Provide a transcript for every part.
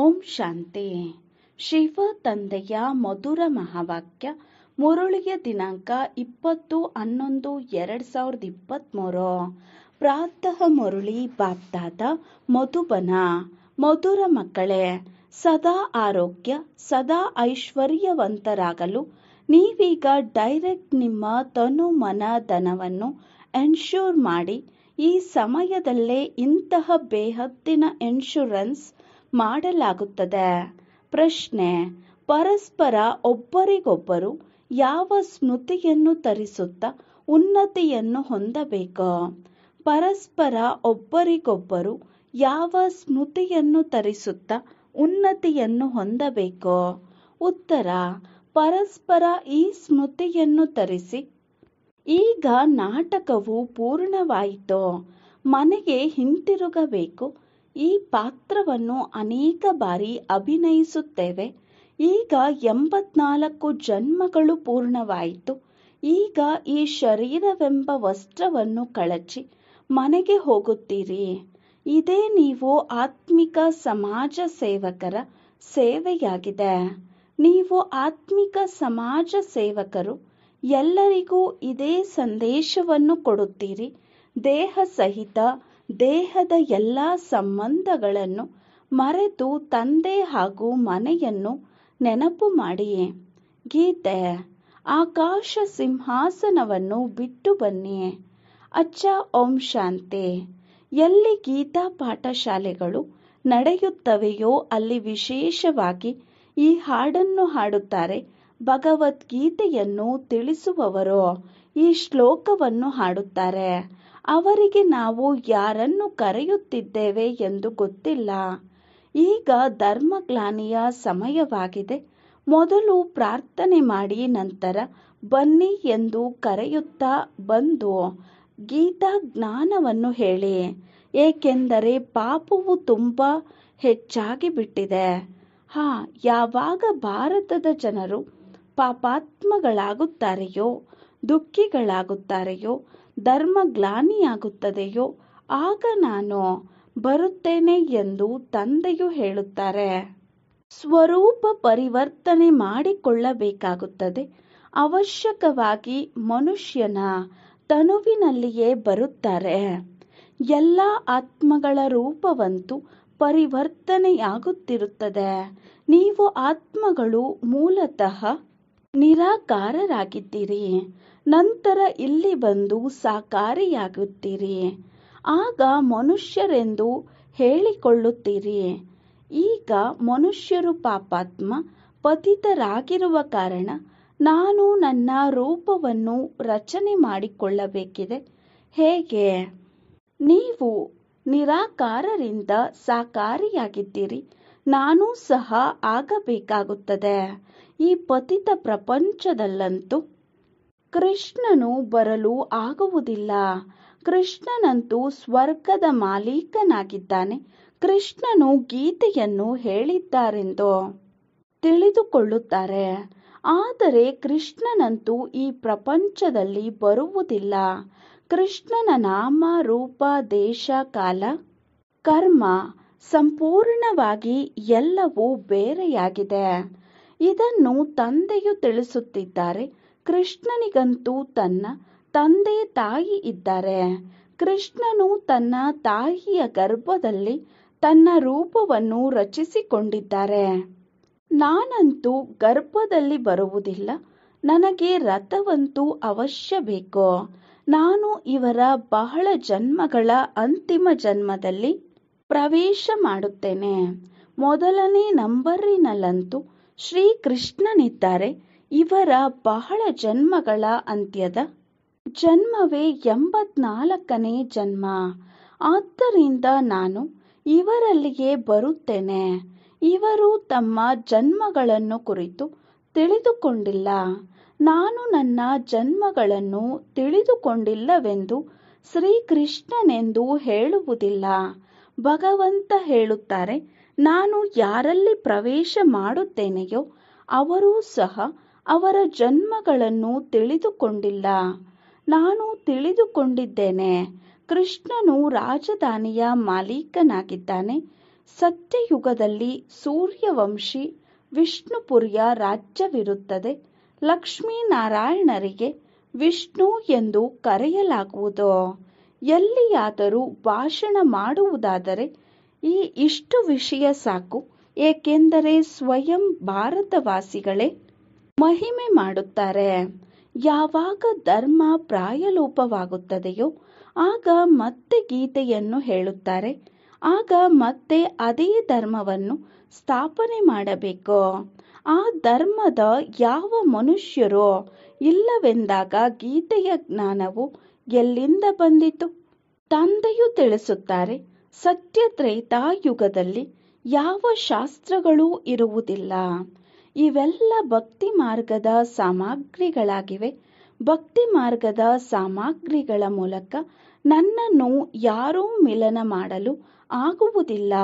ಓಂ ಶಾಂತಿ ಶಿವ ತಂದೆಯ ಮಧುರ ಮಹಾವಾಕ್ಯ ಮುರುಳಿಯ ದಿನಾಂಕ ಇಪ್ಪತ್ತು ಹನ್ನೊಂದು ಎರಡ್ ಸಾವಿರದ ಇಪ್ಪತ್ತ್ಮೂರು ಪ್ರಾತಃ ಮುರುಳಿ ಬಾಪ್ತಾದ ಮಧುಬನ ಮಧುರ ಮಕ್ಕಳೇ ಸದಾ ಆರೋಗ್ಯ ಸದಾ ಐಶ್ವರ್ಯವಂತರಾಗಲು ನೀವೀಗ ಡೈರೆಕ್ಟ್ ನಿಮ್ಮ ತನು ಮನ ಧನವನ್ನು ಎನ್ಶೂರ್ ಮಾಡಿ ಈ ಸಮಯದಲ್ಲೇ ಇಂತಹ ಬೇಹತ್ತಿನ ಇನ್ಶೂರೆನ್ಸ್ ಮಾಡಲಾಗುತ್ತದೆ ಪ್ರಶ್ನೆ ಪರಸ್ಪರ ಒಬ್ಬರಿಗೊಬ್ಬರು ಯಾವ ಸ್ಮೃತಿಯನ್ನು ತರಿಸುತ್ತಾ ಉನ್ನತಿಯನ್ನು ಹೊಂದಬೇಕು ಪರಸ್ಪರ ಒಬ್ಬರಿಗೊಬ್ಬರು ಯಾವ ಸ್ಮೃತಿಯನ್ನು ತರಿಸುತ್ತಾ ಉನ್ನತಿಯನ್ನು ಹೊಂದಬೇಕು ಉತ್ತರ ಪರಸ್ಪರ ಈ ಸ್ಮೃತಿಯನ್ನು ತರಿಸಿ ಈಗ ನಾಟಕವು ಪೂರ್ಣವಾಯಿತು ಮನೆಗೆ ಹಿಂತಿರುಗಬೇಕು ಈ ಪಾತ್ರವನ್ನು ಅನೇಕ ಬಾರಿ ಅಭಿನಯಿಸುತ್ತೇವೆ ಈಗ ಎಂಬತ್ನಾಲ್ಕು ಜನ್ಮಗಳು ಪೂರ್ಣವಾಯಿತು ಈಗ ಈ ಶರೀರವೆಂಬ ವಸ್ತ್ರವನ್ನು ಕಳಚಿ ಮನೆಗೆ ಹೋಗುತ್ತೀರಿ ಇದೇ ನೀವು ಆತ್ಮಿಕ ಸಮಾಜ ಸೇವಕರ ಸೇವೆಯಾಗಿದೆ ನೀವು ಆತ್ಮಿಕ ಸಮಾಜ ಸೇವಕರು ಎಲ್ಲರಿಗೂ ಇದೇ ಸಂದೇಶವನ್ನು ಕೊಡುತ್ತೀರಿ ದೇಹ ಸಹಿತ ದೇಹದ ಎಲ್ಲ ಸಂಬಂಧಗಳನ್ನು ಮರೆತು ತಂದೆ ಹಾಗೂ ಮನೆಯನ್ನು ನೆನಪು ಮಾಡಿಯೇ ಗೀತೆ ಆಕಾಶ ಸಿಂಹಾಸನವನ್ನು ಬಿಟ್ಟು ಬನ್ನಿ ಅಚ್ಚ ಓಂ ಶಾಂತಿ ಎಲ್ಲಿ ಗೀತಾ ಪಾಠಶಾಲೆಗಳು ನಡೆಯುತ್ತವೆಯೋ ಅಲ್ಲಿ ವಿಶೇಷವಾಗಿ ಈ ಹಾಡನ್ನು ಹಾಡುತ್ತಾರೆ ಭಗವದ್ಗೀತೆಯನ್ನು ತಿಳಿಸುವವರು ಈ ಶ್ಲೋಕವನ್ನು ಹಾಡುತ್ತಾರೆ ಅವರಿಗೆ ನಾವು ಯಾರನ್ನು ಕರೆಯುತ್ತಿದ್ದೇವೆ ಎಂದು ಗೊತ್ತಿಲ್ಲ ಈಗ ಧರ್ಮಗ್ಲಾನಿಯ ಸಮಯವಾಗಿದೆ ಮೊದಲು ಪ್ರಾರ್ಥನೆ ಮಾಡಿ ನಂತರ ಬನ್ನಿ ಎಂದು ಕರೆಯುತ್ತಾ ಬಂದು ಗೀತಾ ಜ್ಞಾನವನ್ನು ಹೇಳಿ ಏಕೆಂದರೆ ಪಾಪವು ತುಂಬ ಹೆಚ್ಚಾಗಿ ಬಿಟ್ಟಿದೆ ಹಾ ಯಾವಾಗ ಭಾರತದ ಜನರು ಪಾಪಾತ್ಮಗಳಾಗುತ್ತಾರೆಯೋ ದುಃಖಿಗಳಾಗುತ್ತಾರೆಯೋ ಧರ್ಮ ಗ್ಲಾನಿಯಾಗುತ್ತದೆಯೋ ಆಗ ನಾನು ಬರುತ್ತೇನೆ ಎಂದು ತಂದೆಯು ಹೇಳುತ್ತಾರೆ ಸ್ವರೂಪ ಪರಿವರ್ತನೆ ಮಾಡಿಕೊಳ್ಳಬೇಕಾಗುತ್ತದೆ ಅವಶ್ಯಕವಾಗಿ ಮನುಷ್ಯನ ತನುವಿನಲ್ಲಿಯೇ ಬರುತ್ತಾರೆ ಎಲ್ಲ ಆತ್ಮಗಳ ರೂಪವಂತೂ ಪರಿವರ್ತನೆಯಾಗುತ್ತಿರುತ್ತದೆ ನೀವು ಆತ್ಮಗಳು ಮೂಲತಃ ನಿರಾಕಾರರಾಗಿದ್ದೀರಿ ನಂತರ ಇಲ್ಲಿ ಬಂದು ಸಾಕಾರಿಯಾಗುತ್ತೀರಿ ಆಗ ಮನುಷ್ಯರೆಂದು ಹೇಳಿಕೊಳ್ಳುತ್ತೀರಿ ಈಗ ಮನುಷ್ಯರು ಪಾಪಾತ್ಮ ಪತಿತರಾಗಿರುವ ಕಾರಣ ನಾನು ನನ್ನ ರೂಪವನ್ನು ರಚನೆ ಮಾಡಿಕೊಳ್ಳಬೇಕಿದೆ ಹೇಗೆ ನೀವು ನಿರಾಕಾರರಿಂದ ಸಾಕಾರಿಯಾಗಿದ್ದೀರಿ ನಾನೂ ಸಹ ಆಗಬೇಕಾಗುತ್ತದೆ ಈ ಪತಿತ ಪ್ರಪಂಚದಲ್ಲಂತೂ ಕೃಷ್ಣನು ಬರಲು ಆಗುವುದಿಲ್ಲ ಕೃಷ್ಣನಂತೂ ಸ್ವರ್ಗದ ಮಾಲೀಕನಾಗಿದ್ದಾನೆ ಕೃಷ್ಣನು ಗೀತೆಯನ್ನು ಹೇಳಿದ್ದಾರೆಂದು ತಿಳಿದುಕೊಳ್ಳುತ್ತಾರೆ ಆದರೆ ಕೃಷ್ಣನಂತೂ ಈ ಪ್ರಪಂಚದಲ್ಲಿ ಬರುವುದಿಲ್ಲ ಕೃಷ್ಣನ ನಾಮ ರೂಪ ದೇಶ ಕಾಲ ಕರ್ಮ ಸಂಪೂರ್ಣವಾಗಿ ಎಲ್ಲವೂ ಬೇರೆಯಾಗಿದೆ ಇದನ್ನು ತಂದೆಯು ತಿಳಿಸುತ್ತಿದ್ದಾರೆ ಕೃಷ್ಣನಿಗಂತೂ ತನ್ನ ತಂದೆ ತಾಯಿ ಇದ್ದಾರೆ ಕೃಷ್ಣನು ತನ್ನ ತಾಯಿಯ ಗರ್ಭದಲ್ಲಿ ತನ್ನ ರೂಪವನ್ನು ರಚಿಸಿಕೊಂಡಿದ್ದಾರೆ ನಾನಂತೂ ಗರ್ಭದಲ್ಲಿ ಬರುವುದಿಲ್ಲ ನನಗೆ ರಥವಂತೂ ಅವಶ್ಯ ಬೇಕು ನಾನು ಇವರ ಬಹಳ ಜನ್ಮಗಳ ಅಂತಿಮ ಜನ್ಮದಲ್ಲಿ ಪ್ರವೇಶ ಮಾಡುತ್ತೇನೆ ಮೊದಲನೇ ನಂಬರಿನಲ್ಲಂತೂ ಶ್ರೀಕೃಷ್ಣನಿದ್ದಾರೆ ಇವರ ಬಹಳ ಜನ್ಮಗಳ ಅಂತ್ಯದ ಜನ್ಮವೇ ಎಂಬತ್ನಾಲ್ಕನೇ ಜನ್ಮ ಆದ್ದರಿಂದ ನಾನು ಇವರಲ್ಲಿಗೆ ಬರುತ್ತೇನೆ ಇವರು ತಮ್ಮ ಜನ್ಮಗಳನ್ನು ಕುರಿತು ತಿಳಿದುಕೊಂಡಿಲ್ಲ ನಾನು ನನ್ನ ಜನ್ಮಗಳನ್ನು ತಿಳಿದುಕೊಂಡಿಲ್ಲವೆಂದು ಶ್ರೀಕೃಷ್ಣನೆಂದು ಹೇಳುವುದಿಲ್ಲ ಭಗವಂತ ಹೇಳುತ್ತಾರೆ ನಾನು ಯಾರಲ್ಲಿ ಪ್ರವೇಶ ಮಾಡುತ್ತೇನೆಯೋ ಅವರೂ ಸಹ ಅವರ ಜನ್ಮಗಳನ್ನು ತಿಳಿದುಕೊಂಡಿಲ್ಲ ನಾನು ತಿಳಿದುಕೊಂಡಿದ್ದೇನೆ ಕೃಷ್ಣನು ರಾಜಧಾನಿಯ ಮಾಲೀಕನಾಗಿದ್ದಾನೆ ಸತ್ಯಯುಗದಲ್ಲಿ ಸೂರ್ಯವಂಶಿ ವಿಷ್ಣುಪುರಿಯ ರಾಜ್ಯವಿರುತ್ತದೆ ಲಕ್ಷ್ಮೀನಾರಾಯಣರಿಗೆ ವಿಷ್ಣು ಎಂದು ಕರೆಯಲಾಗುವುದು ಎಲ್ಲಿಯಾದರೂ ಭಾಷಣ ಮಾಡುವುದಾದರೆ ಈ ಇಷ್ಟು ವಿಷಯ ಸಾಕು ಏಕೆಂದರೆ ಸ್ವಯಂ ಭಾರತವಾಸಿಗಳೇ ಮಹಿಮೆ ಮಾಡುತ್ತಾರೆ ಯಾವಾಗ ಧರ್ಮ ಪ್ರಾಯಲೋಪವಾಗುತ್ತದೆಯೋ ಆಗ ಮತ್ತೆ ಗೀತೆಯನ್ನು ಹೇಳುತ್ತಾರೆ ಆಗ ಮತ್ತೆ ಅದೇ ಧರ್ಮವನ್ನು ಸ್ಥಾಪನೆ ಮಾಡಬೇಕು ಆ ಧರ್ಮದ ಯಾವ ಮನುಷ್ಯರು ಇಲ್ಲವೆಂದಾಗ ಗೀತೆಯ ಜ್ಞಾನವು ಎಲ್ಲಿಂದ ಬಂದಿತು ತಂದೆಯು ತಿಳಿಸುತ್ತಾರೆ ಸತ್ಯ ತ್ರೇತಾಯುಗದಲ್ಲಿ ಯಾವ ಶಾಸ್ತ್ರಗಳೂ ಇರುವುದಿಲ್ಲ ಇವೆಲ್ಲ ಭಕ್ತಿ ಮಾರ್ಗದ ಸಾಮಗ್ರಿಗಳಾಗಿವೆ ಭಕ್ತಿ ಮಾರ್ಗದ ಸಾಮಗ್ರಿಗಳ ಮೂಲಕ ನನ್ನನ್ನು ಯಾರೂ ಮಿಲನ ಮಾಡಲು ಆಗುವುದಿಲ್ಲ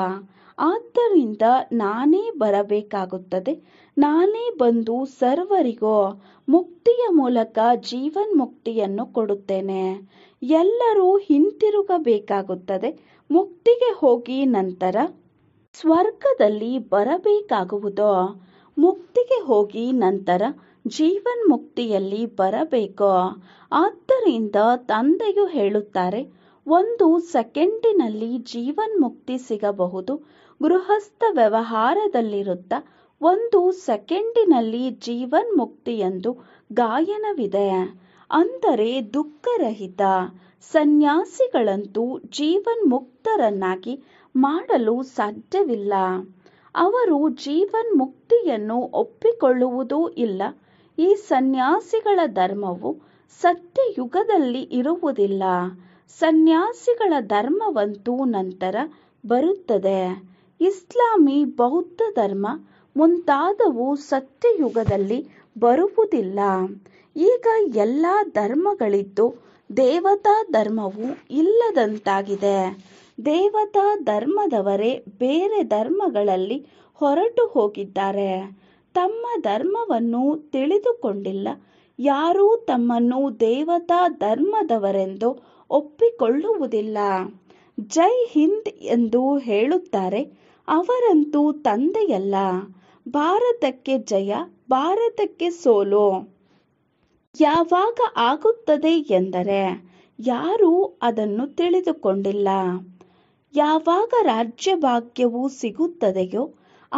ಆದ್ದರಿಂದ ನಾನೇ ಬರಬೇಕಾಗುತ್ತದೆ ನಾನೇ ಬಂದು ಸರ್ವರಿಗೋ ಮುಕ್ತಿಯ ಮೂಲಕ ಜೀವನ್ ಮುಕ್ತಿಯನ್ನು ಕೊಡುತ್ತೇನೆ ಎಲ್ಲರೂ ಹಿಂತಿರುಗಬೇಕಾಗುತ್ತದೆ ಮುಕ್ತಿಗೆ ಹೋಗಿ ನಂತರ ಸ್ವರ್ಗದಲ್ಲಿ ಬರಬೇಕಾಗುವುದು ಮುಕ್ತಿಗೆ ಹೋಗಿ ನಂತರ ಜೀವನ್ ಮುಕ್ತಿಯಲ್ಲಿ ಬರಬೇಕು ಆದ್ದರಿಂದ ತಂದೆಯು ಹೇಳುತ್ತಾರೆ ಒಂದು ಸೆಕೆಂಡಿನಲ್ಲಿ ಜೀವನ್ ಮುಕ್ತಿ ಸಿಗಬಹುದು ಗೃಹಸ್ಥ ವ್ಯವಹಾರದಲ್ಲಿರುತ್ತ ಒಂದು ಸೆಕೆಂಡಿನಲ್ಲಿ ಜೀವನ್ ಮುಕ್ತಿ ಎಂದು ಗಾಯನವಿದೆ ಅಂದರೆ ದುಃಖರಹಿತ ಸನ್ಯಾಸಿಗಳಂತೂ ಜೀವನ್ ಮುಕ್ತರನ್ನಾಗಿ ಮಾಡಲು ಸಾಧ್ಯವಿಲ್ಲ ಅವರು ಜೀವನ್ ಮುಕ್ತಿಯನ್ನು ಒಪ್ಪಿಕೊಳ್ಳುವುದೂ ಇಲ್ಲ ಈ ಸನ್ಯಾಸಿಗಳ ಧರ್ಮವು ಸತ್ಯಯುಗದಲ್ಲಿ ಇರುವುದಿಲ್ಲ ಸನ್ಯಾಸಿಗಳ ಧರ್ಮವಂತೂ ನಂತರ ಬರುತ್ತದೆ ಇಸ್ಲಾಮಿ ಬೌದ್ಧ ಧರ್ಮ ಮುಂತಾದವು ಸತ್ಯಯುಗದಲ್ಲಿ ಬರುವುದಿಲ್ಲ ಈಗ ಎಲ್ಲ ಧರ್ಮಗಳಿದ್ದು ದೇವತಾ ಧರ್ಮವು ಇಲ್ಲದಂತಾಗಿದೆ ದೇವತಾ ಧರ್ಮದವರೇ ಬೇರೆ ಧರ್ಮಗಳಲ್ಲಿ ಹೊರಟು ಹೋಗಿದ್ದಾರೆ ತಮ್ಮ ಧರ್ಮವನ್ನು ತಿಳಿದುಕೊಂಡಿಲ್ಲ ಯಾರೂ ತಮ್ಮನ್ನು ದೇವತಾ ಧರ್ಮದವರೆಂದು ಒಪ್ಪಿಕೊಳ್ಳುವುದಿಲ್ಲ ಜೈ ಹಿಂದ್ ಎಂದು ಹೇಳುತ್ತಾರೆ ಅವರಂತೂ ತಂದೆಯಲ್ಲ ಭಾರತಕ್ಕೆ ಜಯ ಭಾರತಕ್ಕೆ ಸೋಲು ಯಾವಾಗ ಆಗುತ್ತದೆ ಎಂದರೆ ಯಾರೂ ಅದನ್ನು ತಿಳಿದುಕೊಂಡಿಲ್ಲ ಯಾವಾಗ ರಾಜ್ಯ ಭಾಗ್ಯವು ಸಿಗುತ್ತದೆಯೋ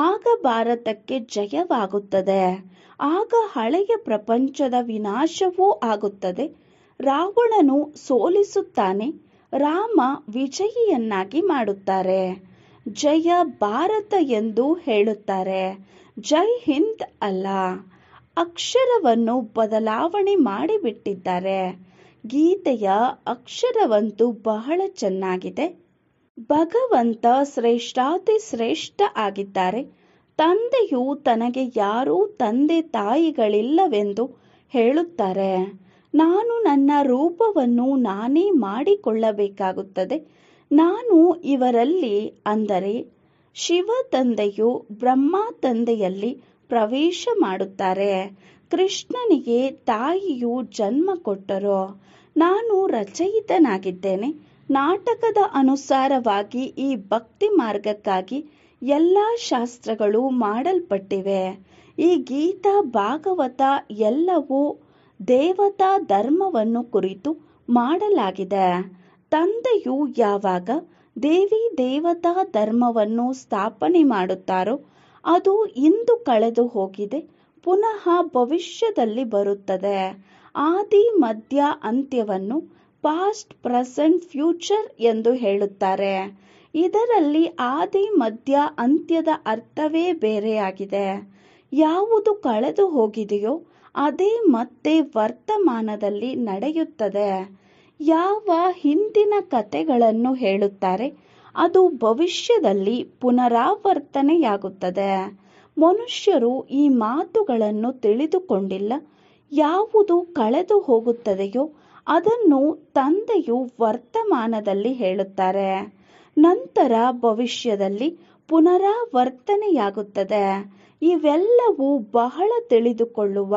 ಆಗ ಭಾರತಕ್ಕೆ ಜಯವಾಗುತ್ತದೆ ಆಗ ಹಳೆಯ ಪ್ರಪಂಚದ ವಿನಾಶವೂ ಆಗುತ್ತದೆ ರಾವಣನು ಸೋಲಿಸುತ್ತಾನೆ ರಾಮ ವಿಜಯಿಯನ್ನಾಗಿ ಮಾಡುತ್ತಾರೆ ಜಯ ಭಾರತ ಎಂದು ಹೇಳುತ್ತಾರೆ ಜೈ ಹಿಂದ್ ಅಲ್ಲ ಅಕ್ಷರವನ್ನು ಬದಲಾವಣೆ ಮಾಡಿಬಿಟ್ಟಿದ್ದಾರೆ ಗೀತೆಯ ಅಕ್ಷರವಂತೂ ಬಹಳ ಚೆನ್ನಾಗಿದೆ ಭಗವಂತ ಶ್ರೇಷ್ಠಾತಿ ಶ್ರೇಷ್ಠ ಆಗಿದ್ದಾರೆ ತಂದೆಯು ತನಗೆ ಯಾರೂ ತಂದೆ ತಾಯಿಗಳಿಲ್ಲವೆಂದು ಹೇಳುತ್ತಾರೆ ನಾನು ನನ್ನ ರೂಪವನ್ನು ನಾನೇ ಮಾಡಿಕೊಳ್ಳಬೇಕಾಗುತ್ತದೆ ನಾನು ಇವರಲ್ಲಿ ಅಂದರೆ ಶಿವ ತಂದೆಯು ಬ್ರಹ್ಮ ತಂದೆಯಲ್ಲಿ ಪ್ರವೇಶ ಮಾಡುತ್ತಾರೆ ಕೃಷ್ಣನಿಗೆ ತಾಯಿಯು ಜನ್ಮ ಕೊಟ್ಟರು ನಾನು ರಚಯಿತನಾಗಿದ್ದೇನೆ ನಾಟಕದ ಅನುಸಾರವಾಗಿ ಈ ಭಕ್ತಿ ಮಾರ್ಗಕ್ಕಾಗಿ ಎಲ್ಲ ಶಾಸ್ತ್ರಗಳು ಮಾಡಲ್ಪಟ್ಟಿವೆ ಈ ಗೀತಾ ಭಾಗವತ ಎಲ್ಲವೂ ದೇವತಾ ಧರ್ಮವನ್ನು ಕುರಿತು ಮಾಡಲಾಗಿದೆ ತಂದೆಯು ಯಾವಾಗ ದೇವಿ ದೇವತಾ ಧರ್ಮವನ್ನು ಸ್ಥಾಪನೆ ಮಾಡುತ್ತಾರೋ ಅದು ಇಂದು ಕಳೆದು ಹೋಗಿದೆ ಪುನಃ ಭವಿಷ್ಯದಲ್ಲಿ ಬರುತ್ತದೆ ಆದಿ ಮಧ್ಯ ಅಂತ್ಯವನ್ನು ಪಾಸ್ಟ್ ಪ್ರೆಸೆಂಟ್ ಫ್ಯೂಚರ್ ಎಂದು ಹೇಳುತ್ತಾರೆ ಇದರಲ್ಲಿ ಆದಿ ಮಧ್ಯ ಅಂತ್ಯದ ಅರ್ಥವೇ ಬೇರೆಯಾಗಿದೆ ಯಾವುದು ಕಳೆದು ಹೋಗಿದೆಯೋ ಅದೇ ಮತ್ತೆ ವರ್ತಮಾನದಲ್ಲಿ ನಡೆಯುತ್ತದೆ ಯಾವ ಹಿಂದಿನ ಕಥೆಗಳನ್ನು ಹೇಳುತ್ತಾರೆ ಅದು ಭವಿಷ್ಯದಲ್ಲಿ ಪುನರಾವರ್ತನೆಯಾಗುತ್ತದೆ ಮನುಷ್ಯರು ಈ ಮಾತುಗಳನ್ನು ತಿಳಿದುಕೊಂಡಿಲ್ಲ ಯಾವುದು ಕಳೆದು ಹೋಗುತ್ತದೆಯೋ ಅದನ್ನು ತಂದೆಯು ವರ್ತಮಾನದಲ್ಲಿ ಹೇಳುತ್ತಾರೆ ನಂತರ ಭವಿಷ್ಯದಲ್ಲಿ ಪುನರಾವರ್ತನೆಯಾಗುತ್ತದೆ ಇವೆಲ್ಲವೂ ಬಹಳ ತಿಳಿದುಕೊಳ್ಳುವ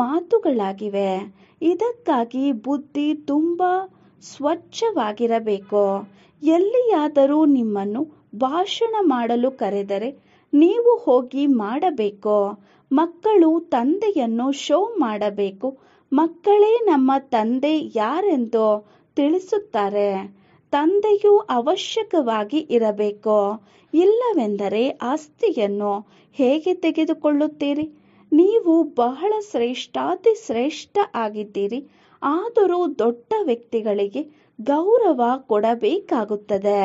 ಮಾತುಗಳಾಗಿವೆ ಇದಕ್ಕಾಗಿ ಬುದ್ಧಿ ತುಂಬಾ ಸ್ವಚ್ಛವಾಗಿರಬೇಕು ಎಲ್ಲಿಯಾದರೂ ನಿಮ್ಮನ್ನು ಭಾಷಣ ಮಾಡಲು ಕರೆದರೆ ನೀವು ಹೋಗಿ ಮಾಡಬೇಕು ಮಕ್ಕಳು ತಂದೆಯನ್ನು ಶೋ ಮಾಡಬೇಕು ಮಕ್ಕಳೇ ನಮ್ಮ ತಂದೆ ಯಾರೆಂದು ತಿಳಿಸುತ್ತಾರೆ ತಂದೆಯು ಅವಶ್ಯಕವಾಗಿ ಇರಬೇಕು ಇಲ್ಲವೆಂದರೆ ಆಸ್ತಿಯನ್ನು ಹೇಗೆ ತೆಗೆದುಕೊಳ್ಳುತ್ತೀರಿ ನೀವು ಬಹಳ ಶ್ರೇಷ್ಠಾತಿ ಶ್ರೇಷ್ಠ ಆಗಿದ್ದೀರಿ ಆದರೂ ದೊಡ್ಡ ವ್ಯಕ್ತಿಗಳಿಗೆ ಗೌರವ ಕೊಡಬೇಕಾಗುತ್ತದೆ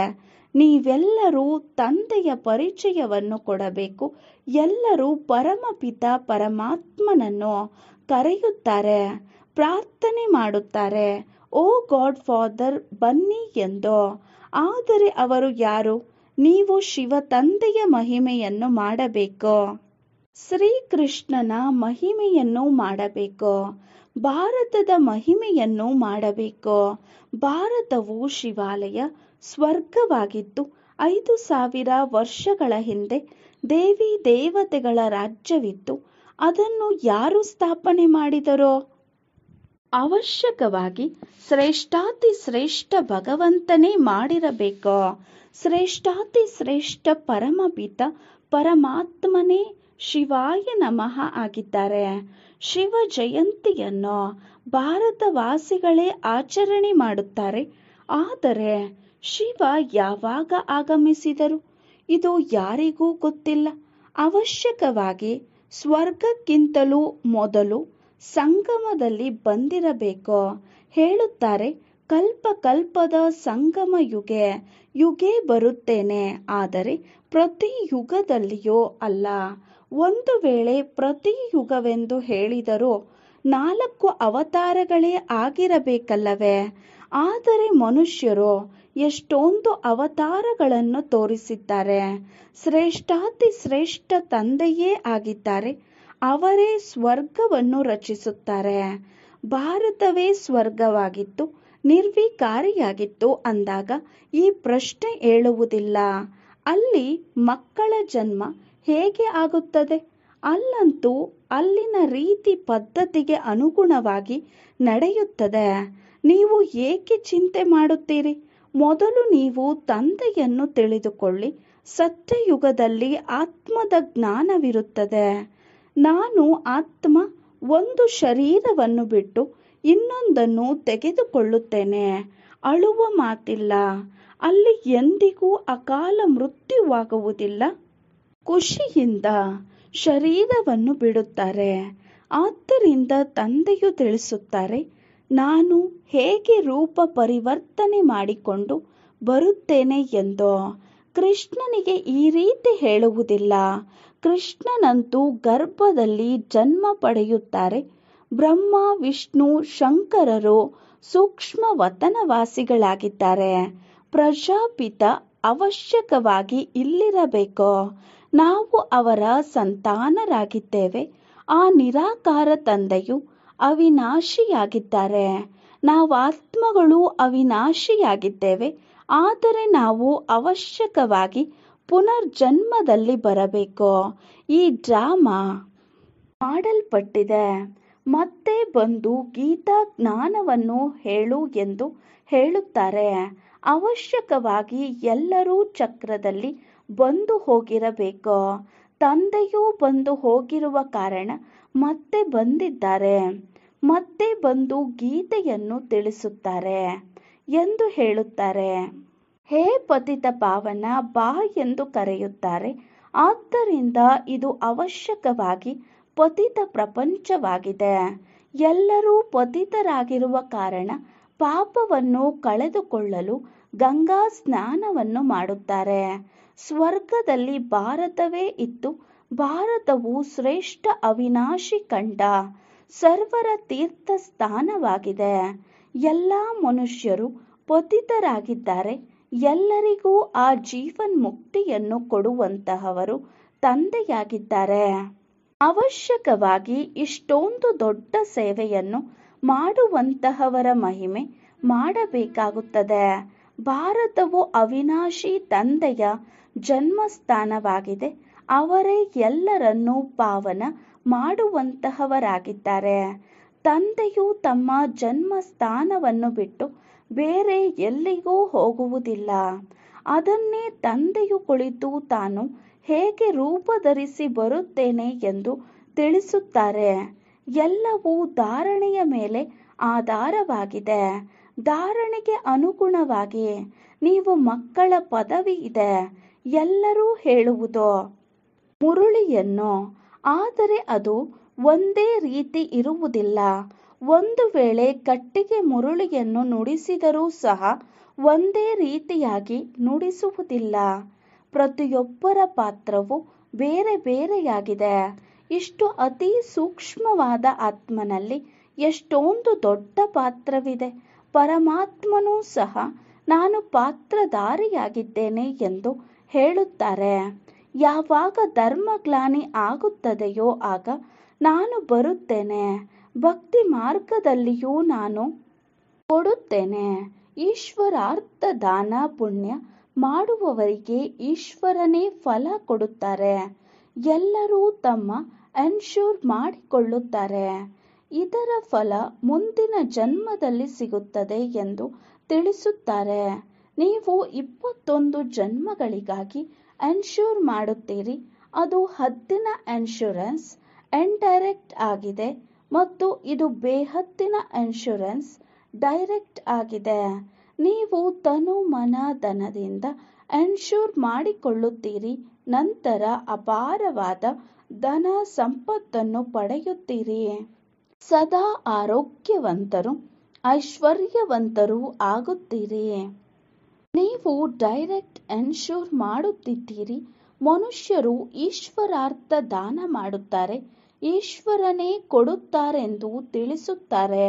ನೀವೆಲ್ಲರೂ ತಂದೆಯ ಪರಿಚಯವನ್ನು ಕೊಡಬೇಕು ಎಲ್ಲರೂ ಪರಮಪಿತ ಪರಮಾತ್ಮನನ್ನು ಕರೆಯುತ್ತಾರೆ ಪ್ರಾರ್ಥನೆ ಮಾಡುತ್ತಾರೆ ಓ ಗಾಡ್ ಫಾದರ್ ಬನ್ನಿ ಎಂದು ಆದರೆ ಅವರು ಯಾರು ನೀವು ಶಿವ ತಂದೆಯ ಮಹಿಮೆಯನ್ನು ಮಾಡಬೇಕು ಶ್ರೀಕೃಷ್ಣನ ಮಹಿಮೆಯನ್ನು ಮಾಡಬೇಕು ಭಾರತದ ಮಹಿಮೆಯನ್ನು ಮಾಡಬೇಕು ಭಾರತವು ಶಿವಾಲಯ ಸ್ವರ್ಗವಾಗಿದ್ದು ಐದು ಸಾವಿರ ವರ್ಷಗಳ ಹಿಂದೆ ದೇವಿ ದೇವತೆಗಳ ರಾಜ್ಯವಿತ್ತು ಅದನ್ನು ಯಾರು ಸ್ಥಾಪನೆ ಮಾಡಿದರೋ ಅವಶ್ಯಕವಾಗಿ ಶ್ರೇಷ್ಠಾತಿ ಶ್ರೇಷ್ಠ ಭಗವಂತನೇ ಮಾಡಿರಬೇಕು ಶ್ರೇಷ್ಠಾತಿ ಶ್ರೇಷ್ಠ ಪರಮಪಿತ ಪರಮಾತ್ಮನೇ ಶಿವಾಯ ನಮಃ ಆಗಿದ್ದಾರೆ ಶಿವ ಜಯಂತಿಯನ್ನು ಭಾರತವಾಸಿಗಳೇ ಆಚರಣೆ ಮಾಡುತ್ತಾರೆ ಆದರೆ ಶಿವ ಯಾವಾಗ ಆಗಮಿಸಿದರು ಇದು ಯಾರಿಗೂ ಗೊತ್ತಿಲ್ಲ ಅವಶ್ಯಕವಾಗಿ ಸ್ವರ್ಗಕ್ಕಿಂತಲೂ ಮೊದಲು ಸಂಗಮದಲ್ಲಿ ಬಂದಿರಬೇಕೋ ಹೇಳುತ್ತಾರೆ ಕಲ್ಪ ಕಲ್ಪದ ಸಂಗಮ ಯುಗೆ ಯುಗೆ ಬರುತ್ತೇನೆ ಆದರೆ ಪ್ರತಿ ಯುಗದಲ್ಲಿಯೋ ಅಲ್ಲ ಒಂದು ವೇಳೆ ಪ್ರತಿ ಯುಗವೆಂದು ಹೇಳಿದರೂ ನಾಲ್ಕು ಅವತಾರಗಳೇ ಆಗಿರಬೇಕಲ್ಲವೇ ಆದರೆ ಮನುಷ್ಯರು ಎಷ್ಟೊಂದು ಅವತಾರಗಳನ್ನು ತೋರಿಸಿದ್ದಾರೆ ಶ್ರೇಷ್ಠಾತಿ ಶ್ರೇಷ್ಠ ತಂದೆಯೇ ಆಗಿದ್ದಾರೆ ಅವರೇ ಸ್ವರ್ಗವನ್ನು ರಚಿಸುತ್ತಾರೆ ಭಾರತವೇ ಸ್ವರ್ಗವಾಗಿತ್ತು ನಿರ್ವಿಕಾರಿಯಾಗಿತ್ತು ಅಂದಾಗ ಈ ಪ್ರಶ್ನೆ ಹೇಳುವುದಿಲ್ಲ ಅಲ್ಲಿ ಮಕ್ಕಳ ಜನ್ಮ ಹೇಗೆ ಆಗುತ್ತದೆ ಅಲ್ಲಂತೂ ಅಲ್ಲಿನ ರೀತಿ ಪದ್ಧತಿಗೆ ಅನುಗುಣವಾಗಿ ನಡೆಯುತ್ತದೆ ನೀವು ಏಕೆ ಚಿಂತೆ ಮಾಡುತ್ತೀರಿ ಮೊದಲು ನೀವು ತಂದೆಯನ್ನು ತಿಳಿದುಕೊಳ್ಳಿ ಸತ್ಯಯುಗದಲ್ಲಿ ಆತ್ಮದ ಜ್ಞಾನವಿರುತ್ತದೆ ನಾನು ಆತ್ಮ ಒಂದು ಶರೀರವನ್ನು ಬಿಟ್ಟು ಇನ್ನೊಂದನ್ನು ತೆಗೆದುಕೊಳ್ಳುತ್ತೇನೆ ಅಳುವ ಮಾತಿಲ್ಲ ಅಲ್ಲಿ ಎಂದಿಗೂ ಅಕಾಲ ಮೃತ್ಯುವಾಗುವುದಿಲ್ಲ ಖುಷಿಯಿಂದ ಶರೀರವನ್ನು ಬಿಡುತ್ತಾರೆ ಆದ್ದರಿಂದ ತಂದೆಯು ತಿಳಿಸುತ್ತಾರೆ ನಾನು ಹೇಗೆ ರೂಪ ಪರಿವರ್ತನೆ ಮಾಡಿಕೊಂಡು ಬರುತ್ತೇನೆ ಎಂದೋ ಕೃಷ್ಣನಿಗೆ ಈ ರೀತಿ ಹೇಳುವುದಿಲ್ಲ ಕೃಷ್ಣನಂತೂ ಗರ್ಭದಲ್ಲಿ ಜನ್ಮ ಪಡೆಯುತ್ತಾರೆ ಬ್ರಹ್ಮ ವಿಷ್ಣು ಶಂಕರರು ಸೂಕ್ಷ್ಮ ವತನವಾಸಿಗಳಾಗಿದ್ದಾರೆ ಪ್ರಜಾಪಿತ ಅವಶ್ಯಕವಾಗಿ ಇಲ್ಲಿರಬೇಕು ನಾವು ಅವರ ಸಂತಾನರಾಗಿದ್ದೇವೆ ಆ ನಿರಾಕಾರ ತಂದೆಯು ಅವಿನಾಶಿಯಾಗಿದ್ದಾರೆ ನಾವು ಆತ್ಮಗಳು ಅವಿನಾಶಿಯಾಗಿದ್ದೇವೆ ಆದರೆ ನಾವು ಅವಶ್ಯಕವಾಗಿ ಪುನರ್ಜನ್ಮದಲ್ಲಿ ಬರಬೇಕು ಈ ಡ್ರಾಮಾ ಮಾಡಲ್ಪಟ್ಟಿದೆ ಮತ್ತೆ ಬಂದು ಗೀತಾ ಜ್ಞಾನವನ್ನು ಹೇಳು ಎಂದು ಹೇಳುತ್ತಾರೆ ಅವಶ್ಯಕವಾಗಿ ಎಲ್ಲರೂ ಚಕ್ರದಲ್ಲಿ ಬಂದು ಹೋಗಿರಬೇಕು ತಂದೆಯೂ ಬಂದು ಹೋಗಿರುವ ಕಾರಣ ಮತ್ತೆ ಬಂದಿದ್ದಾರೆ ಮತ್ತೆ ಬಂದು ಗೀತೆಯನ್ನು ತಿಳಿಸುತ್ತಾರೆ ಎಂದು ಹೇಳುತ್ತಾರೆ ಹೇ ಪತಿತ ಪಾವನ ಬಾ ಎಂದು ಕರೆಯುತ್ತಾರೆ ಆದ್ದರಿಂದ ಇದು ಅವಶ್ಯಕವಾಗಿ ಪತಿತ ಪ್ರಪಂಚವಾಗಿದೆ ಎಲ್ಲರೂ ಪತಿತರಾಗಿರುವ ಕಾರಣ ಪಾಪವನ್ನು ಕಳೆದುಕೊಳ್ಳಲು ಗಂಗಾ ಸ್ನಾನವನ್ನು ಮಾಡುತ್ತಾರೆ ಸ್ವರ್ಗದಲ್ಲಿ ಭಾರತವೇ ಇತ್ತು ಭಾರತವು ಶ್ರೇಷ್ಠ ಅವಿನಾಶಿ ಕಂಡ ಸರ್ವರ ತೀರ್ಥ ಸ್ಥಾನವಾಗಿದೆ ಎಲ್ಲ ಮನುಷ್ಯರು ಪತಿತರಾಗಿದ್ದಾರೆ ಎಲ್ಲರಿಗೂ ಆ ಜೀವನ್ ಮುಕ್ತಿಯನ್ನು ಕೊಡುವಂತಹವರು ತಂದೆಯಾಗಿದ್ದಾರೆ ಅವಶ್ಯಕವಾಗಿ ಇಷ್ಟೊಂದು ದೊಡ್ಡ ಸೇವೆಯನ್ನು ಮಾಡುವಂತಹವರ ಮಹಿಮೆ ಮಾಡಬೇಕಾಗುತ್ತದೆ ಭಾರತವು ಅವಿನಾಶಿ ತಂದೆಯ ಜನ್ಮಸ್ಥಾನವಾಗಿದೆ ಅವರೇ ಎಲ್ಲರನ್ನೂ ಪಾವನ ಮಾಡುವಂತಹವರಾಗಿದ್ದಾರೆ ತಂದೆಯು ತಮ್ಮ ಜನ್ಮ ಸ್ಥಾನವನ್ನು ಬಿಟ್ಟು ಬೇರೆ ಎಲ್ಲಿಗೂ ಹೋಗುವುದಿಲ್ಲ ಅದನ್ನೇ ತಂದೆಯು ಕುಳಿತು ತಾನು ಹೇಗೆ ರೂಪ ಧರಿಸಿ ಬರುತ್ತೇನೆ ಎಂದು ತಿಳಿಸುತ್ತಾರೆ ಎಲ್ಲವೂ ಧಾರಣೆಯ ಮೇಲೆ ಆಧಾರವಾಗಿದೆ ಧಾರಣೆಗೆ ಅನುಗುಣವಾಗಿ ನೀವು ಮಕ್ಕಳ ಪದವಿ ಇದೆ ಎಲ್ಲರೂ ಹೇಳುವುದು ಮುರುಳಿಯನ್ನು ಆದರೆ ಅದು ಒಂದೇ ರೀತಿ ಇರುವುದಿಲ್ಲ ಒಂದು ವೇಳೆ ಕಟ್ಟಿಗೆ ಮುರುಳಿಯನ್ನು ನುಡಿಸಿದರೂ ಸಹ ಒಂದೇ ರೀತಿಯಾಗಿ ನುಡಿಸುವುದಿಲ್ಲ ಪ್ರತಿಯೊಬ್ಬರ ಪಾತ್ರವೂ ಬೇರೆ ಬೇರೆಯಾಗಿದೆ ಇಷ್ಟು ಅತಿ ಸೂಕ್ಷ್ಮವಾದ ಆತ್ಮನಲ್ಲಿ ಎಷ್ಟೊಂದು ದೊಡ್ಡ ಪಾತ್ರವಿದೆ ಪರಮಾತ್ಮನೂ ಸಹ ನಾನು ಪಾತ್ರಧಾರಿಯಾಗಿದ್ದೇನೆ ಎಂದು ಹೇಳುತ್ತಾರೆ ಯಾವಾಗ ಧರ್ಮಗ್ಲಾನಿ ಆಗುತ್ತದೆಯೋ ಆಗ ನಾನು ಬರುತ್ತೇನೆ ಭಕ್ತಿ ಮಾರ್ಗದಲ್ಲಿಯೂ ನಾನು ಕೊಡುತ್ತೇನೆ ಈಶ್ವರಾರ್ಥ ದಾನ ಪುಣ್ಯ ಮಾಡುವವರಿಗೆ ಈಶ್ವರನೇ ಫಲ ಕೊಡುತ್ತಾರೆ ಎಲ್ಲರೂ ತಮ್ಮ ಎನ್ಶೂರ್ ಮಾಡಿಕೊಳ್ಳುತ್ತಾರೆ ಇದರ ಫಲ ಮುಂದಿನ ಜನ್ಮದಲ್ಲಿ ಸಿಗುತ್ತದೆ ಎಂದು ತಿಳಿಸುತ್ತಾರೆ ನೀವು ಇಪ್ಪತ್ತೊಂದು ಜನ್ಮಗಳಿಗಾಗಿ ಎನ್ಶೂರ್ ಮಾಡುತ್ತೀರಿ ಅದು ಹತ್ತಿನ ಎನ್ಶೂರೆನ್ಸ್ ಡೈರೆಕ್ಟ್ ಆಗಿದೆ ಮತ್ತು ಇದು ಬೇಹತ್ತಿನ ಎನ್ಶೂರೆನ್ಸ್ ಡೈರೆಕ್ಟ್ ಆಗಿದೆ ನೀವು ತನು ಮನ ಧನದಿಂದ ಎನ್ಶೂರ್ ಮಾಡಿಕೊಳ್ಳುತ್ತೀರಿ ನಂತರ ಅಪಾರವಾದ ಧನ ಸಂಪತ್ತನ್ನು ಪಡೆಯುತ್ತೀರಿ ಸದಾ ಆರೋಗ್ಯವಂತರು ಐಶ್ವರ್ಯವಂತರೂ ಆಗುತ್ತೀರಿ ನೀವು ಡೈರೆಕ್ಟ್ ಎನ್ಶೂರ್ ಮಾಡುತ್ತಿದ್ದೀರಿ ಮನುಷ್ಯರು ಈಶ್ವರಾರ್ಥ ದಾನ ಮಾಡುತ್ತಾರೆ ಈಶ್ವರನೇ ಕೊಡುತ್ತಾರೆಂದು ತಿಳಿಸುತ್ತಾರೆ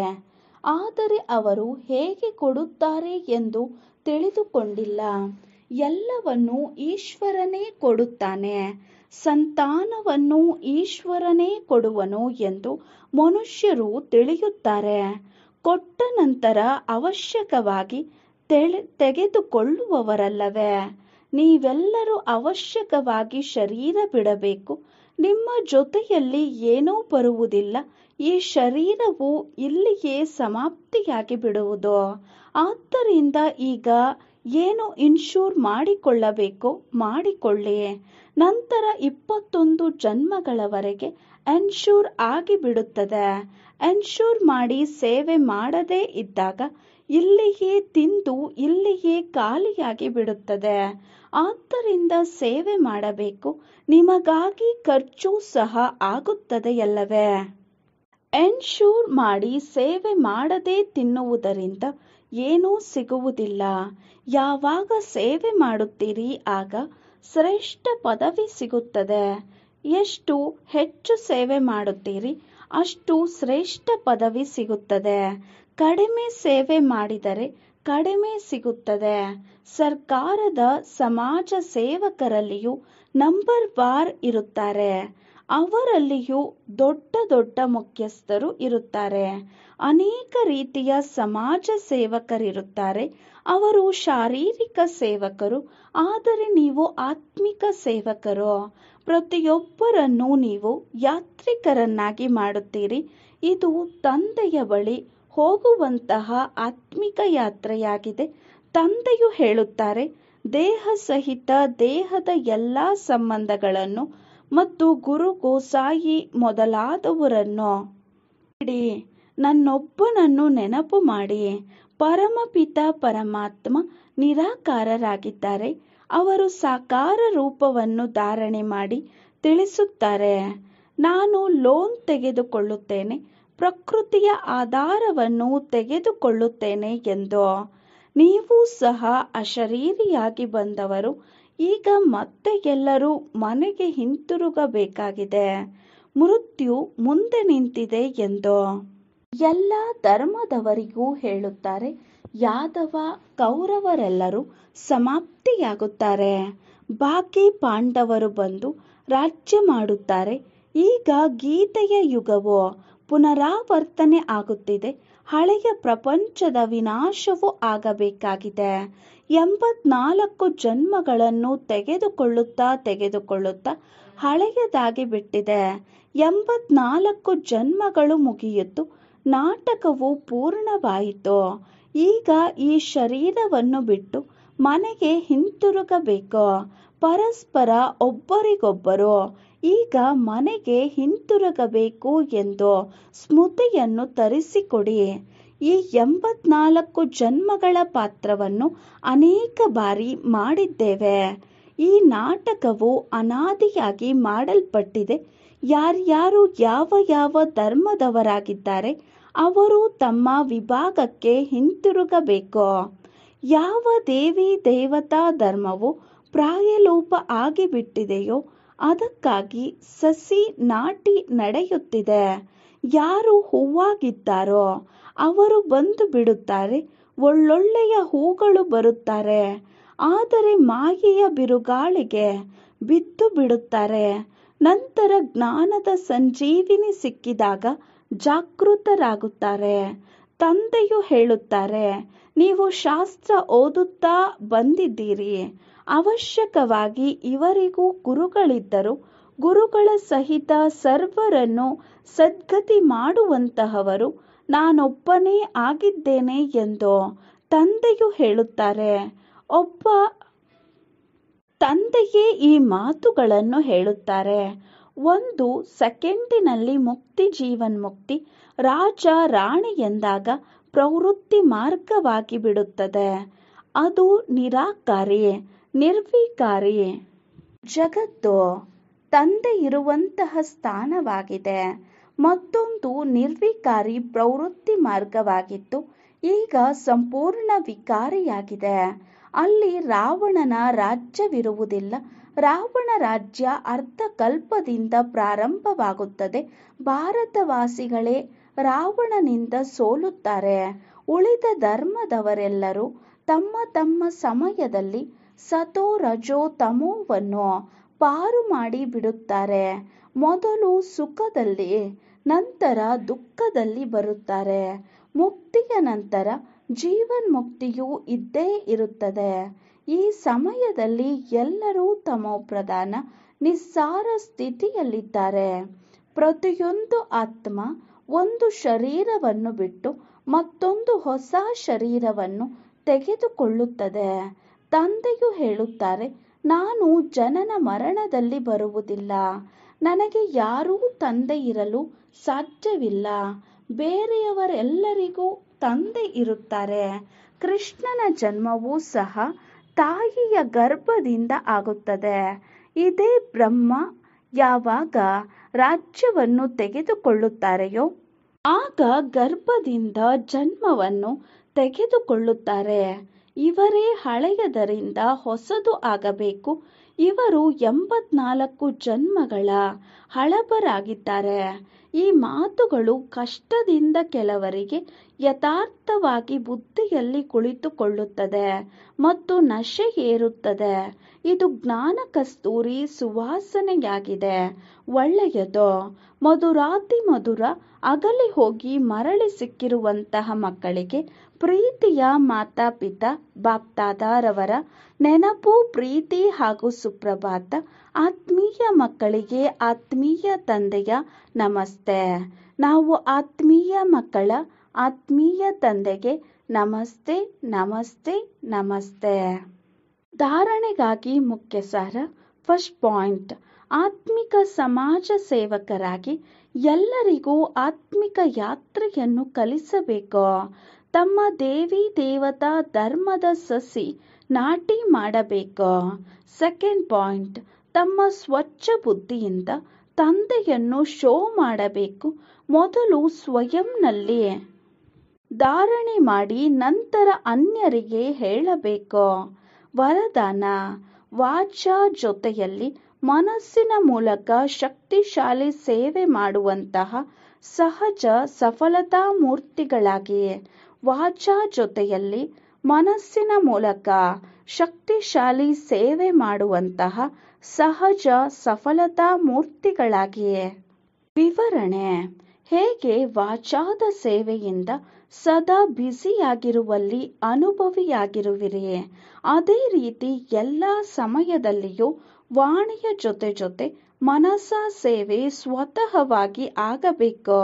ಆದರೆ ಅವರು ಹೇಗೆ ಕೊಡುತ್ತಾರೆ ಎಂದು ತಿಳಿದುಕೊಂಡಿಲ್ಲ ಎಲ್ಲವನ್ನೂ ಈಶ್ವರನೇ ಕೊಡುತ್ತಾನೆ ಸಂತಾನವನ್ನು ಈಶ್ವರನೇ ಕೊಡುವನು ಎಂದು ಮನುಷ್ಯರು ತಿಳಿಯುತ್ತಾರೆ ಕೊಟ್ಟ ನಂತರ ಅವಶ್ಯಕವಾಗಿ ತೆಗೆದುಕೊಳ್ಳುವವರಲ್ಲವೇ ನೀವೆಲ್ಲರೂ ಅವಶ್ಯಕವಾಗಿ ಶರೀರ ಬಿಡಬೇಕು ನಿಮ್ಮ ಜೊತೆಯಲ್ಲಿ ಏನೂ ಬರುವುದಿಲ್ಲ ಈ ಶರೀರವು ಇಲ್ಲಿಯೇ ಸಮಾಪ್ತಿಯಾಗಿ ಬಿಡುವುದು ಆದ್ದರಿಂದ ಈಗ ಏನು ಇನ್ಶೂರ್ ಮಾಡಿಕೊಳ್ಳಬೇಕು ಮಾಡಿಕೊಳ್ಳಿ ನಂತರ ಇಪ್ಪತ್ತೊಂದು ಜನ್ಮಗಳವರೆಗೆ ಎನ್ಶೂರ್ ಆಗಿಬಿಡುತ್ತದೆ ಎನ್ಶೂರ್ ಮಾಡಿ ಸೇವೆ ಮಾಡದೇ ಇದ್ದಾಗ ಇಲ್ಲಿಯೇ ತಿಂದು ಇಲ್ಲಿಯೇ ಖಾಲಿಯಾಗಿ ಬಿಡುತ್ತದೆ ಆದ್ದರಿಂದ ಸೇವೆ ಮಾಡಬೇಕು ನಿಮಗಾಗಿ ಖರ್ಚು ಸಹ ಆಗುತ್ತದೆಯಲ್ಲವೇ ಎನ್ಶೂರ್ ಮಾಡಿ ಸೇವೆ ಮಾಡದೇ ತಿನ್ನುವುದರಿಂದ ಏನೂ ಸಿಗುವುದಿಲ್ಲ ಯಾವಾಗ ಸೇವೆ ಮಾಡುತ್ತೀರಿ ಆಗ ಶ್ರೇಷ್ಠ ಪದವಿ ಸಿಗುತ್ತದೆ ಎಷ್ಟು ಹೆಚ್ಚು ಸೇವೆ ಮಾಡುತ್ತೀರಿ ಅಷ್ಟು ಶ್ರೇಷ್ಠ ಪದವಿ ಸಿಗುತ್ತದೆ ಕಡಿಮೆ ಸೇವೆ ಮಾಡಿದರೆ ಕಡಿಮೆ ಸಿಗುತ್ತದೆ ಸರ್ಕಾರದ ಸಮಾಜ ಸೇವಕರಲ್ಲಿಯೂ ನಂಬರ್ ಬಾರ್ ಇರುತ್ತಾರೆ ಅವರಲ್ಲಿಯೂ ದೊಡ್ಡ ದೊಡ್ಡ ಮುಖ್ಯಸ್ಥರು ಇರುತ್ತಾರೆ ಅನೇಕ ರೀತಿಯ ಸಮಾಜ ಸೇವಕರಿರುತ್ತಾರೆ ಅವರು ಶಾರೀರಿಕ ಸೇವಕರು ಆದರೆ ನೀವು ಆತ್ಮಿಕ ಸೇವಕರು ಪ್ರತಿಯೊಬ್ಬರನ್ನು ನೀವು ಯಾತ್ರಿಕರನ್ನಾಗಿ ಮಾಡುತ್ತೀರಿ ಇದು ತಂದೆಯ ಬಳಿ ಹೋಗುವಂತಹ ಆತ್ಮಿಕ ಯಾತ್ರೆಯಾಗಿದೆ ತಂದೆಯು ಹೇಳುತ್ತಾರೆ ದೇಹ ಸಹಿತ ದೇಹದ ಎಲ್ಲಾ ಸಂಬಂಧಗಳನ್ನು ಮತ್ತು ಗುರು ಗೋಸಾಯಿ ಮೊದಲಾದವರನ್ನು ಇಡಿ ನನ್ನೊಬ್ಬನನ್ನು ನೆನಪು ಮಾಡಿ ಪರಮಪಿತ ಪರಮಾತ್ಮ ನಿರಾಕಾರರಾಗಿದ್ದಾರೆ ಅವರು ಸಾಕಾರ ರೂಪವನ್ನು ಧಾರಣೆ ಮಾಡಿ ತಿಳಿಸುತ್ತಾರೆ ನಾನು ಲೋನ್ ತೆಗೆದುಕೊಳ್ಳುತ್ತೇನೆ ಪ್ರಕೃತಿಯ ಆಧಾರವನ್ನು ತೆಗೆದುಕೊಳ್ಳುತ್ತೇನೆ ಎಂದು ನೀವು ಸಹ ಅಶರೀರಿಯಾಗಿ ಬಂದವರು ಈಗ ಮತ್ತೆ ಎಲ್ಲರೂ ಮನೆಗೆ ಹಿಂತಿರುಗಬೇಕಾಗಿದೆ ಮೃತ್ಯು ಮುಂದೆ ನಿಂತಿದೆ ಎಂದು ಎಲ್ಲ ಧರ್ಮದವರಿಗೂ ಹೇಳುತ್ತಾರೆ ಯಾದವ ಕೌರವರೆಲ್ಲರೂ ಸಮಾಪ್ತಿಯಾಗುತ್ತಾರೆ ಬಾಕಿ ಪಾಂಡವರು ಬಂದು ರಾಜ್ಯ ಮಾಡುತ್ತಾರೆ ಈಗ ಗೀತೆಯ ಯುಗವು ಪುನರಾವರ್ತನೆ ಆಗುತ್ತಿದೆ ಹಳೆಯ ಪ್ರಪಂಚದ ವಿನಾಶವೂ ಆಗಬೇಕಾಗಿದೆ ಎಂಬತ್ನಾಲ್ಕು ಜನ್ಮಗಳನ್ನು ತೆಗೆದುಕೊಳ್ಳುತ್ತಾ ತೆಗೆದುಕೊಳ್ಳುತ್ತಾ ಹಳೆಯದಾಗಿ ಬಿಟ್ಟಿದೆ ಎಂಬತ್ನಾಲ್ಕು ಜನ್ಮಗಳು ಮುಗಿಯಿತು ನಾಟಕವು ಪೂರ್ಣವಾಯಿತು ಈಗ ಈ ಶರೀರವನ್ನು ಬಿಟ್ಟು ಮನೆಗೆ ಹಿಂತಿರುಗಬೇಕು ಪರಸ್ಪರ ಒಬ್ಬರಿಗೊಬ್ಬರು ಈಗ ಮನೆಗೆ ಹಿಂತಿರುಗಬೇಕು ಎಂದು ಸ್ಮೃತಿಯನ್ನು ತರಿಸಿಕೊಡಿ ಈ ಎಂಬತ್ನಾಲ್ಕು ಜನ್ಮಗಳ ಪಾತ್ರವನ್ನು ಅನೇಕ ಬಾರಿ ಮಾಡಿದ್ದೇವೆ ಈ ನಾಟಕವು ಅನಾದಿಯಾಗಿ ಮಾಡಲ್ಪಟ್ಟಿದೆ ಯಾರ್ಯಾರು ಯಾವ ಯಾವ ಧರ್ಮದವರಾಗಿದ್ದಾರೆ ಅವರು ತಮ್ಮ ವಿಭಾಗಕ್ಕೆ ಹಿಂತಿರುಗಬೇಕು ಯಾವ ದೇವಿ ದೇವತಾ ಧರ್ಮವು ಪ್ರಾಯಲೋಪ ಆಗಿಬಿಟ್ಟಿದೆಯೋ ಅದಕ್ಕಾಗಿ ಸಸಿ ನಾಟಿ ನಡೆಯುತ್ತಿದೆ ಯಾರು ಹೂವಾಗಿದ್ದಾರೋ ಅವರು ಬಂದು ಬಿಡುತ್ತಾರೆ ಒಳ್ಳೊಳ್ಳೆಯ ಹೂಗಳು ಬರುತ್ತಾರೆ ಆದರೆ ಮಾಯೆಯ ಬಿರುಗಾಳಿಗೆ ಬಿದ್ದು ಬಿಡುತ್ತಾರೆ ನಂತರ ಜ್ಞಾನದ ಸಂಜೀವಿನಿ ಸಿಕ್ಕಿದಾಗ ಜಾಗೃತರಾಗುತ್ತಾರೆ ತಂದೆಯು ಹೇಳುತ್ತಾರೆ ನೀವು ಶಾಸ್ತ್ರ ಓದುತ್ತಾ ಬಂದಿದ್ದೀರಿ ಅವಶ್ಯಕವಾಗಿ ಇವರಿಗೂ ಗುರುಗಳಿದ್ದರು ಗುರುಗಳ ಸಹಿತ ಸರ್ವರನ್ನು ಸದ್ಗತಿ ಮಾಡುವಂತಹವರು ನಾನೊಬ್ಬನೇ ಆಗಿದ್ದೇನೆ ಎಂದು ತಂದೆಯು ಹೇಳುತ್ತಾರೆ ಒಬ್ಬ ತಂದೆಯೇ ಈ ಮಾತುಗಳನ್ನು ಹೇಳುತ್ತಾರೆ ಒಂದು ಸೆಕೆಂಡಿನಲ್ಲಿ ಮುಕ್ತಿ ಜೀವನ್ ಮುಕ್ತಿ ರಾಜ ರಾಣಿ ಎಂದಾಗ ಪ್ರವೃತ್ತಿ ಮಾರ್ಗವಾಗಿ ಬಿಡುತ್ತದೆ ಅದು ನಿರಾಕಾರಿ ನಿರ್ವಿಕಾರಿ ಜಗತ್ತು ತಂದೆ ಇರುವಂತಹ ಸ್ಥಾನವಾಗಿದೆ ಮತ್ತೊಂದು ನಿರ್ವಿಕಾರಿ ಪ್ರವೃತ್ತಿ ಮಾರ್ಗವಾಗಿತ್ತು ಈಗ ಸಂಪೂರ್ಣ ವಿಕಾರಿಯಾಗಿದೆ ಅಲ್ಲಿ ರಾವಣನ ರಾಜ್ಯವಿರುವುದಿಲ್ಲ ರಾವಣ ರಾಜ್ಯ ಅರ್ಥಕಲ್ಪದಿಂದ ಪ್ರಾರಂಭವಾಗುತ್ತದೆ ಭಾರತವಾಸಿಗಳೇ ರಾವಣನಿಂದ ಸೋಲುತ್ತಾರೆ ಉಳಿದ ಧರ್ಮದವರೆಲ್ಲರೂ ತಮ್ಮ ತಮ್ಮ ಸಮಯದಲ್ಲಿ ಸತೋ ರಜೋ ತಮೋವನ್ನು ಪಾರು ಮಾಡಿ ಬಿಡುತ್ತಾರೆ ಮೊದಲು ಸುಖದಲ್ಲಿ ನಂತರ ದುಃಖದಲ್ಲಿ ಬರುತ್ತಾರೆ ಮುಕ್ತಿಯ ನಂತರ ಜೀವನ್ ಮುಕ್ತಿಯು ಇದ್ದೇ ಇರುತ್ತದೆ ಈ ಸಮಯದಲ್ಲಿ ಎಲ್ಲರೂ ತಮೋ ಪ್ರಧಾನ ನಿಸ್ಸಾರ ಸ್ಥಿತಿಯಲ್ಲಿದ್ದಾರೆ ಪ್ರತಿಯೊಂದು ಆತ್ಮ ಒಂದು ಶರೀರವನ್ನು ಬಿಟ್ಟು ಮತ್ತೊಂದು ಹೊಸ ಶರೀರವನ್ನು ತೆಗೆದುಕೊಳ್ಳುತ್ತದೆ ತಂದೆಯು ಹೇಳುತ್ತಾರೆ ನಾನು ಜನನ ಮರಣದಲ್ಲಿ ಬರುವುದಿಲ್ಲ ನನಗೆ ಯಾರೂ ತಂದೆ ಇರಲು ಸಾಧ್ಯವಿಲ್ಲ ಬೇರೆಯವರೆಲ್ಲರಿಗೂ ತಂದೆ ಇರುತ್ತಾರೆ ಕೃಷ್ಣನ ಜನ್ಮವೂ ಸಹ ತಾಯಿಯ ಗರ್ಭದಿಂದ ಆಗುತ್ತದೆ ಇದೇ ಬ್ರಹ್ಮ ಯಾವಾಗ ರಾಜ್ಯವನ್ನು ತೆಗೆದುಕೊಳ್ಳುತ್ತಾರೆಯೋ ಆಗ ಗರ್ಭದಿಂದ ಜನ್ಮವನ್ನು ತೆಗೆದುಕೊಳ್ಳುತ್ತಾರೆ ಇವರೇ ಹಳೆಯದರಿಂದ ಹೊಸದು ಆಗಬೇಕು ಇವರು ಎಂಬತ್ನಾಲ್ಕು ಜನ್ಮಗಳ ಹಳಬರಾಗಿದ್ದಾರೆ ಈ ಮಾತುಗಳು ಕಷ್ಟದಿಂದ ಕೆಲವರಿಗೆ ಯಥಾರ್ಥವಾಗಿ ಬುದ್ಧಿಯಲ್ಲಿ ಕುಳಿತುಕೊಳ್ಳುತ್ತದೆ ಮತ್ತು ನಶೆ ಏರುತ್ತದೆ ಇದು ಜ್ಞಾನ ಕಸ್ತೂರಿ ಸುವಾಸನೆಯಾಗಿದೆ ಒಳ್ಳೆಯದು ಮಧುರಾತಿ ಮಧುರ ಅಗಲಿ ಹೋಗಿ ಮರಳಿ ಸಿಕ್ಕಿರುವಂತಹ ಮಕ್ಕಳಿಗೆ ಪ್ರೀತಿಯ ಮಾತಾಪಿತ ಬಾಪ್ದಾದಾರವರ ನೆನಪು ಪ್ರೀತಿ ಹಾಗೂ ಸುಪ್ರಭಾತ ಆತ್ಮೀಯ ಮಕ್ಕಳಿಗೆ ಆತ್ಮೀಯ ತಂದೆಯ ನಮಸ್ತೆ ನಾವು ಆತ್ಮೀಯ ಮಕ್ಕಳ ಆತ್ಮೀಯ ತಂದೆಗೆ ನಮಸ್ತೆ ನಮಸ್ತೆ ನಮಸ್ತೆ ಧಾರಣೆಗಾಗಿ ಮುಖ್ಯ ಸಾರ ಫಸ್ಟ್ ಪಾಯಿಂಟ್ ಆತ್ಮಿಕ ಸಮಾಜ ಸೇವಕರಾಗಿ ಎಲ್ಲರಿಗೂ ಆತ್ಮಿಕ ಯಾತ್ರೆಯನ್ನು ಕಲಿಸಬೇಕು ತಮ್ಮ ದೇವಿ ದೇವತಾ ಧರ್ಮದ ಸಸಿ ನಾಟಿ ಮಾಡಬೇಕು ಸೆಕೆಂಡ್ ಪಾಯಿಂಟ್ ತಮ್ಮ ಸ್ವಚ್ಛ ಬುದ್ಧಿಯಿಂದ ತಂದೆಯನ್ನು ಶೋ ಮಾಡಬೇಕು ಮೊದಲು ಸ್ವಯಂನಲ್ಲಿ ಧಾರಣೆ ಮಾಡಿ ನಂತರ ಅನ್ಯರಿಗೆ ಹೇಳಬೇಕು ವರದಾನ ವಾಚಾ ಜೊತೆಯಲ್ಲಿ ಮನಸ್ಸಿನ ಮೂಲಕ ಶಕ್ತಿಶಾಲಿ ಸೇವೆ ಮಾಡುವಂತಹ ಸಹಜ ಸಫಲತಾ ಮೂರ್ತಿಗಳಾಗಿ ವಾಚಾ ಜೊತೆಯಲ್ಲಿ ಮನಸ್ಸಿನ ಮೂಲಕ ಶಕ್ತಿಶಾಲಿ ಸೇವೆ ಮಾಡುವಂತಹ ಸಹಜ ಸಫಲತಾ ಮೂರ್ತಿಗಳಾಗಿಯೇ ವಿವರಣೆ ಹೇಗೆ ವಾಚಾದ ಸೇವೆಯಿಂದ ಸದಾ ಬ್ಯುಸಿಯಾಗಿರುವಲ್ಲಿ ಅನುಭವಿಯಾಗಿರುವಿರಿ ಅದೇ ರೀತಿ ಎಲ್ಲ ಸಮಯದಲ್ಲಿಯೂ ವಾಣಿಯ ಜೊತೆ ಜೊತೆ ಮನಸ ಸೇವೆ ಸ್ವತಃವಾಗಿ ಆಗಬೇಕು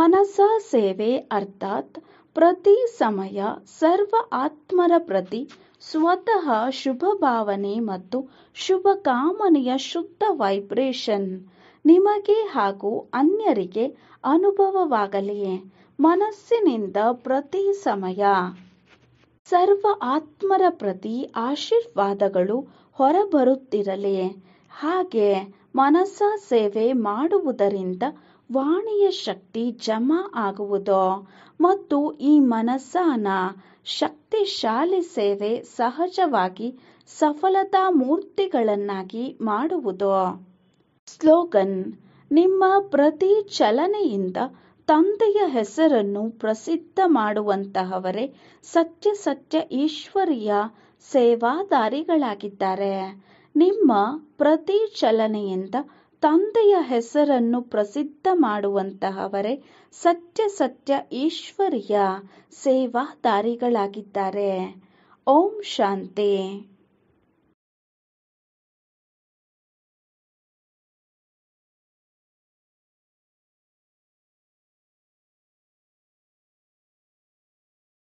ಮನಸ ಸೇವೆ ಅರ್ಥಾತ್ ಪ್ರತಿ ಸಮಯ ಸರ್ವ ಆತ್ಮರ ಪ್ರತಿ ಸ್ವತಃ ಶುಭ ಭಾವನೆ ಮತ್ತು ಶುಭ ಕಾಮನೆಯ ಶುದ್ಧ ವೈಬ್ರೇಷನ್ ನಿಮಗೆ ಹಾಗೂ ಅನ್ಯರಿಗೆ ಅನುಭವವಾಗಲಿ ಮನಸ್ಸಿನಿಂದ ಪ್ರತಿ ಸಮಯ ಸರ್ವ ಆತ್ಮರ ಪ್ರತಿ ಆಶೀರ್ವಾದಗಳು ಹೊರಬರುತ್ತಿರಲಿ ಹಾಗೆ ಮನಸ್ಸ ಸೇವೆ ಮಾಡುವುದರಿಂದ ವಾಣಿಯ ಶಕ್ತಿ ಜಮಾ ಆಗುವುದೋ ಮತ್ತು ಈ ಮನಸ್ಸಾನ ಶಕ್ತಿಶಾಲಿ ಸೇವೆ ಸಹಜವಾಗಿ ಸಫಲತಾ ಮೂರ್ತಿಗಳನ್ನಾಗಿ ಮಾಡುವುದೋ ಸ್ಲೋಗನ್ ನಿಮ್ಮ ಪ್ರತಿ ಚಲನೆಯಿಂದ ತಂದೆಯ ಹೆಸರನ್ನು ಪ್ರಸಿದ್ಧ ಮಾಡುವಂತಹವರೇ ಸತ್ಯ ಸತ್ಯ ಈಶ್ವರಿಯ ಸೇವಾದಾರಿಗಳಾಗಿದ್ದಾರೆ ನಿಮ್ಮ ಪ್ರತಿ ಚಲನೆಯಿಂದ ತಂದೆಯ ಹೆಸರನ್ನು ಪ್ರಸಿದ್ಧ ಮಾಡುವಂತಹವರೇ ಸತ್ಯ ಸತ್ಯ ಈಶ್ವರಿಯ ಸೇವಾದಾರಿಗಳಾಗಿದ್ದಾರೆ ಓಂ ಶಾಂತಿ